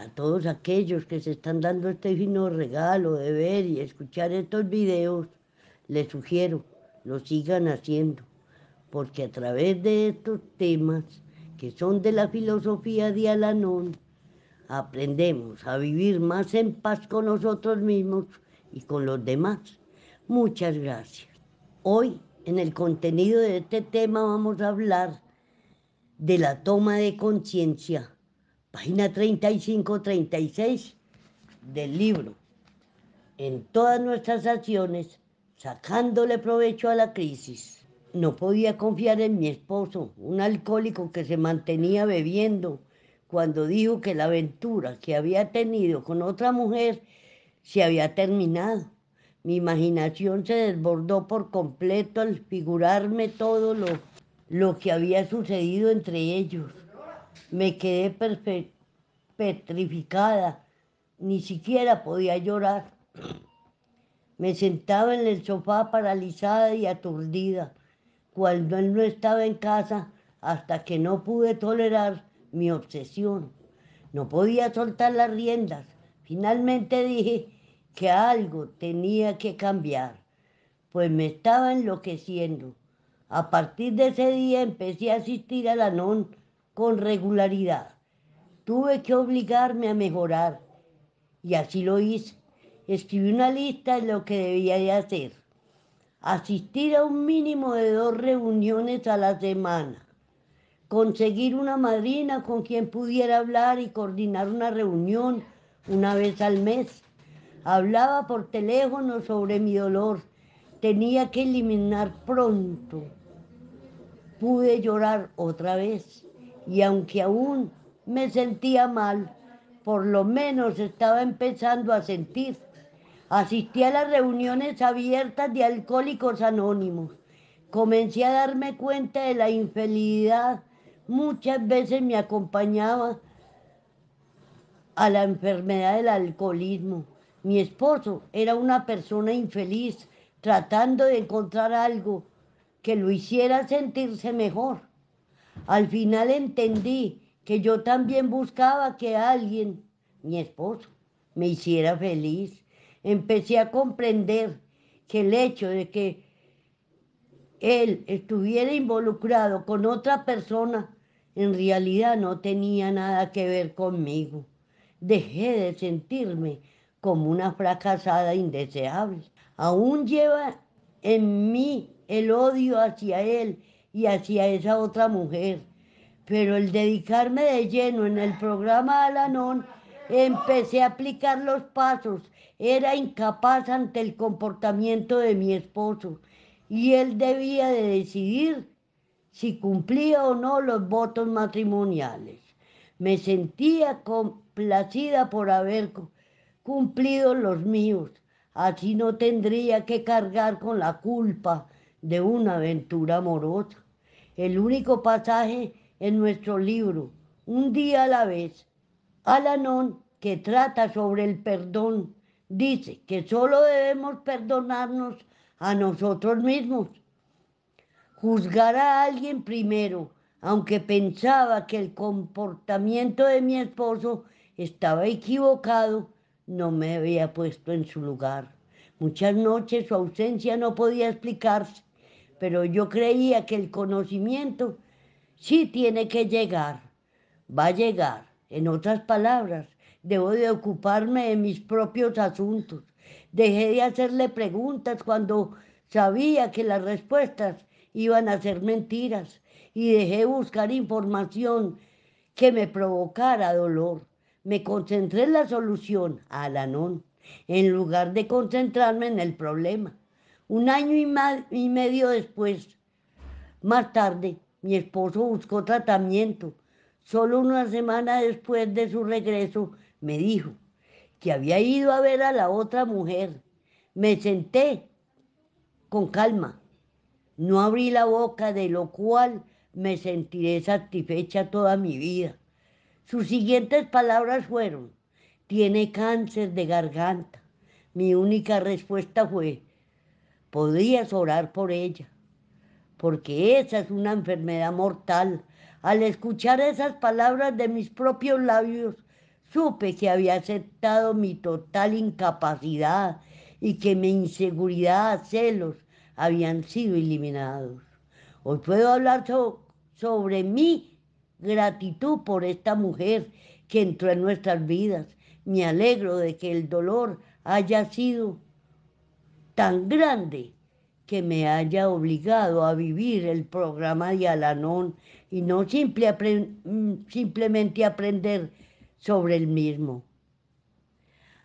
a todos aquellos que se están dando este fino regalo de ver y escuchar estos videos, les sugiero, lo sigan haciendo, porque a través de estos temas que son de la filosofía de Alanón, aprendemos a vivir más en paz con nosotros mismos y con los demás. Muchas gracias. Hoy, en el contenido de este tema, vamos a hablar de la toma de conciencia página 35-36 del libro. En todas nuestras acciones, sacándole provecho a la crisis. No podía confiar en mi esposo, un alcohólico que se mantenía bebiendo, cuando dijo que la aventura que había tenido con otra mujer se había terminado. Mi imaginación se desbordó por completo al figurarme todo lo, lo que había sucedido entre ellos. Me quedé petrificada, ni siquiera podía llorar. Me sentaba en el sofá paralizada y aturdida, cuando él no estaba en casa hasta que no pude tolerar mi obsesión. No podía soltar las riendas. Finalmente dije que algo tenía que cambiar, pues me estaba enloqueciendo. A partir de ese día empecé a asistir a la NON con regularidad. Tuve que obligarme a mejorar y así lo hice. Escribí una lista de lo que debía de hacer. Asistir a un mínimo de dos reuniones a la semana. Conseguir una madrina con quien pudiera hablar y coordinar una reunión una vez al mes. Hablaba por teléfono sobre mi dolor. Tenía que eliminar pronto. Pude llorar otra vez y aunque aún me sentía mal, por lo menos estaba empezando a sentir. Asistí a las reuniones abiertas de alcohólicos anónimos. Comencé a darme cuenta de la infelicidad. Muchas veces me acompañaba a la enfermedad del alcoholismo. Mi esposo era una persona infeliz tratando de encontrar algo que lo hiciera sentirse mejor. Al final entendí que yo también buscaba que alguien, mi esposo, me hiciera feliz. Empecé a comprender que el hecho de que él estuviera involucrado con otra persona en realidad no tenía nada que ver conmigo. Dejé de sentirme como una fracasada indeseable. Aún lleva en mí el odio hacia él y hacia esa otra mujer. Pero el dedicarme de lleno en el programa Alanón, empecé a aplicar los pasos. Era incapaz ante el comportamiento de mi esposo y él debía de decidir si cumplía o no los votos matrimoniales. Me sentía complacida por haber cumplido los míos. Así no tendría que cargar con la culpa de una aventura amorosa. El único pasaje en nuestro libro, Un día a la vez, Alanón, que trata sobre el perdón, dice que solo debemos perdonarnos a nosotros mismos. Juzgar a alguien primero, aunque pensaba que el comportamiento de mi esposo estaba equivocado, no me había puesto en su lugar. Muchas noches su ausencia no podía explicarse pero yo creía que el conocimiento sí tiene que llegar, va a llegar. En otras palabras, debo de ocuparme de mis propios asuntos. Dejé de hacerle preguntas cuando sabía que las respuestas iban a ser mentiras y dejé buscar información que me provocara dolor. Me concentré en la solución, a Alanón, en lugar de concentrarme en el problema. Un año y, medio después, más tarde, mi esposo buscó tratamiento. Solo una semana después de su regreso, me dijo que había ido a ver a la otra mujer. Me senté con calma. No abrí la boca, de lo cual me sentiré satisfecha toda mi vida. Sus siguientes palabras fueron, tiene cáncer de garganta. Mi única respuesta fue, podrías orar por ella, porque esa es una enfermedad mortal. Al escuchar esas palabras de mis propios labios, supe que había aceptado mi total incapacidad y que mi inseguridad, celos, habían sido eliminados. Hoy puedo hablar sobre mi gratitud por esta mujer que entró en nuestras vidas. Me alegro de que el dolor haya sido tan grande que me haya obligado a vivir el programa de Alanón y no mm, simplemente aprender sobre el mismo.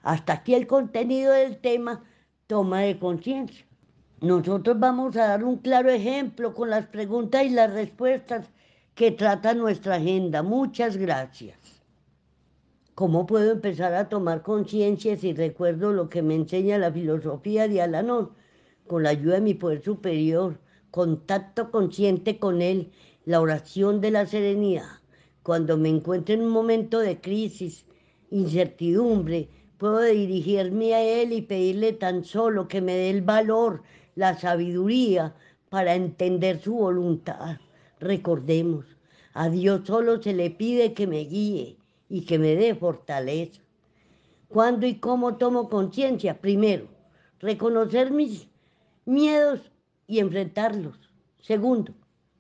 Hasta aquí el contenido del tema toma de conciencia. Nosotros vamos a dar un claro ejemplo con las preguntas y las respuestas que trata nuestra agenda. Muchas gracias. ¿Cómo puedo empezar a tomar conciencia si recuerdo lo que me enseña la filosofía de Alanón? Con la ayuda de mi poder superior, contacto consciente con él, la oración de la serenidad. Cuando me encuentro en un momento de crisis, incertidumbre, puedo dirigirme a él y pedirle tan solo que me dé el valor, la sabiduría para entender su voluntad. Recordemos, a Dios solo se le pide que me guíe y que me dé fortaleza. ¿Cuándo y cómo tomo conciencia? Primero, reconocer mis miedos y enfrentarlos. Segundo,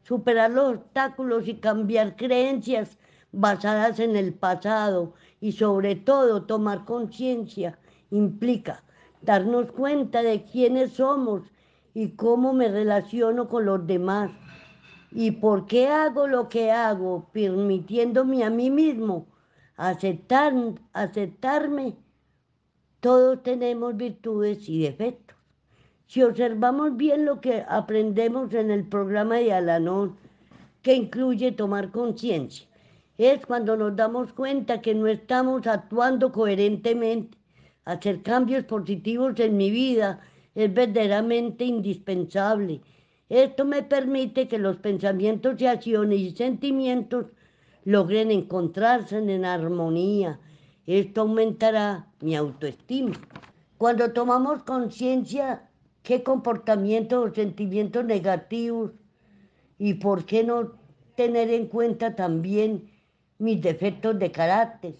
superar los obstáculos y cambiar creencias basadas en el pasado y sobre todo tomar conciencia implica darnos cuenta de quiénes somos y cómo me relaciono con los demás y por qué hago lo que hago, permitiéndome a mí mismo aceptar, aceptarme, todos tenemos virtudes y defectos. Si observamos bien lo que aprendemos en el programa de Alanón, que incluye tomar conciencia, es cuando nos damos cuenta que no estamos actuando coherentemente. Hacer cambios positivos en mi vida es verdaderamente indispensable. Esto me permite que los pensamientos y acciones y sentimientos logren encontrarse en armonía. Esto aumentará mi autoestima. Cuando tomamos conciencia qué comportamientos o sentimientos negativos y por qué no tener en cuenta también mis defectos de carácter,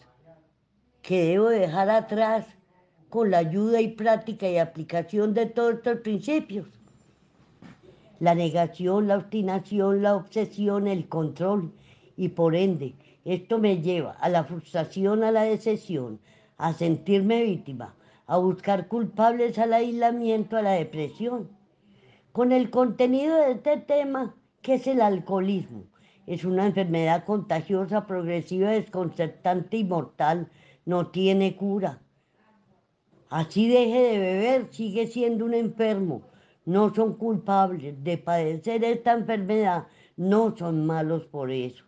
que debo dejar atrás con la ayuda y práctica y aplicación de todos estos principios. La negación, la obstinación, la obsesión, el control, y por ende esto me lleva a la frustración, a la decepción, a sentirme víctima, a buscar culpables al aislamiento, a la depresión. Con el contenido de este tema, que es el alcoholismo, es una enfermedad contagiosa, progresiva, desconcertante y mortal, no tiene cura. Así deje de beber, sigue siendo un enfermo. No son culpables de padecer esta enfermedad, no son malos por eso.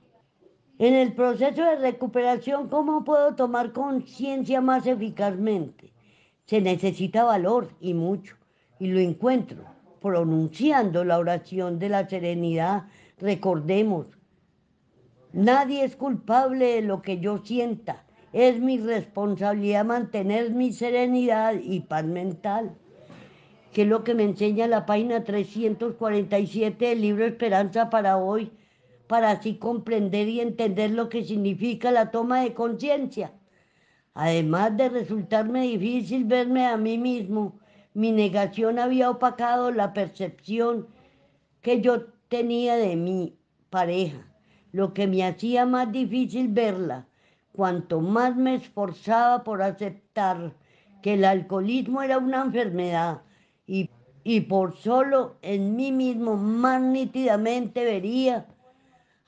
En el proceso de recuperación, ¿cómo puedo tomar conciencia más eficazmente? Se necesita valor y mucho, y lo encuentro pronunciando la oración de la serenidad. Recordemos, nadie es culpable de lo que yo sienta. Es mi responsabilidad mantener mi serenidad y paz mental, que es lo que me enseña la página 347 del libro Esperanza para hoy para así comprender y entender lo que significa la toma de conciencia. Además de resultarme difícil verme a mí mismo, mi negación había opacado la percepción que yo tenía de mi pareja, lo que me hacía más difícil verla. Cuanto más me esforzaba por aceptar que el alcoholismo era una enfermedad y, por solo en mí mismo más nítidamente vería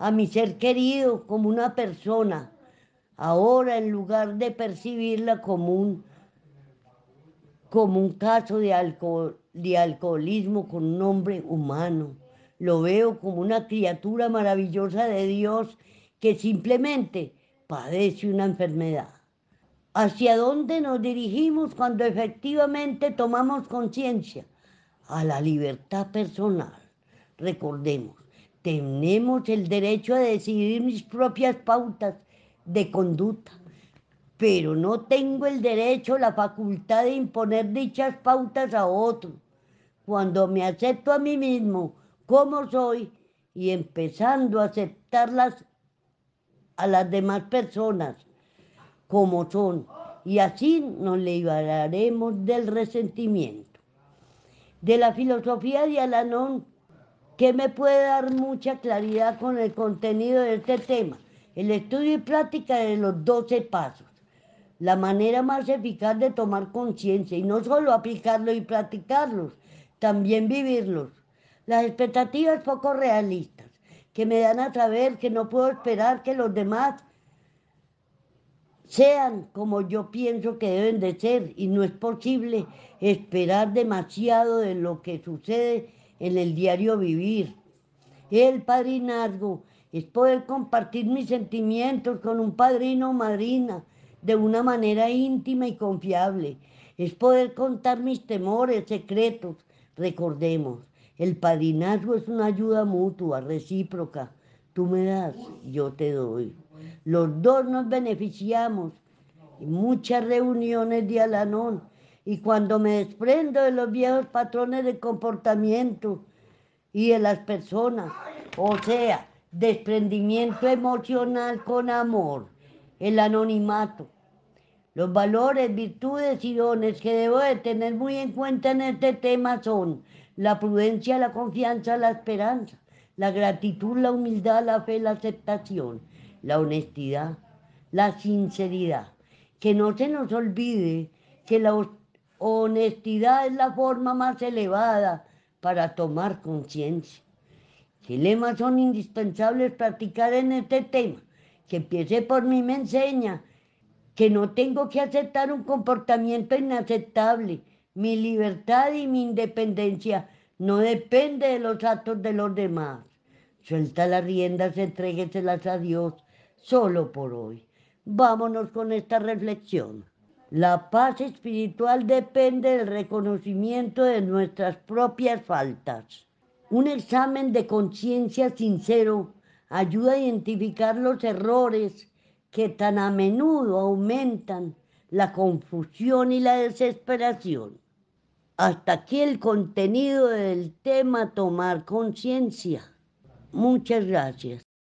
a mi ser querido como una persona. Ahora en lugar de percibirla como un, como un caso de, de alcoholismo con un hombre humano, lo veo como una criatura maravillosa de Dios que simplemente padece una enfermedad. ¿Hacia dónde nos dirigimos cuando efectivamente tomamos conciencia? A la libertad personal. Recordemos, tenemos el derecho a decidir mis propias pautas de conducta, pero no tengo el derecho, la facultad de imponer dichas pautas a otro. Cuando me acepto a mí mismo como soy y empezando a aceptarlas a las demás personas como son, y así nos liberaremos del resentimiento. De la filosofía de Alanón que me puede dar mucha claridad con el contenido de este tema, el estudio y práctica de los 12 pasos. La manera más eficaz de tomar conciencia y no solo aplicarlo y practicarlos, también vivirlos. Las expectativas poco realistas que me dan a saber que no puedo esperar que los demás sean como yo pienso que deben de ser y no es posible esperar demasiado de lo que sucede en el diario vivir. El padrinazgo es poder compartir mis sentimientos con un padrino o madrina de una manera íntima y confiable. Es poder contar mis temores, secretos. Recordemos, el padrinazgo es una ayuda mutua, recíproca. Tú me das, yo te doy. Los dos nos beneficiamos. En muchas reuniones de Alanón y cuando me desprendo de los viejos patrones de comportamiento y de las personas, o sea, desprendimiento emocional con amor, el anonimato, los valores, virtudes y dones que debo de tener muy en cuenta en este tema son la prudencia, la confianza, la esperanza, la gratitud, la humildad, la fe, la aceptación, la honestidad, la sinceridad. Que no se nos olvide que la Honestidad es la forma más elevada para tomar conciencia. ¿Qué lemas son indispensables practicar en este tema? Que empiece por mí me enseña que no tengo que aceptar un comportamiento inaceptable. Mi libertad y mi independencia no depende de los actos de los demás. Suelta las riendas, entrégueselas a Dios solo por hoy. Vámonos con esta reflexión. La paz espiritual depende del reconocimiento de nuestras propias faltas. Un examen de conciencia sincero ayuda a identificar los errores que tan a menudo aumentan la confusión y la desesperación. Hasta aquí el contenido del tema tomar conciencia. Muchas gracias.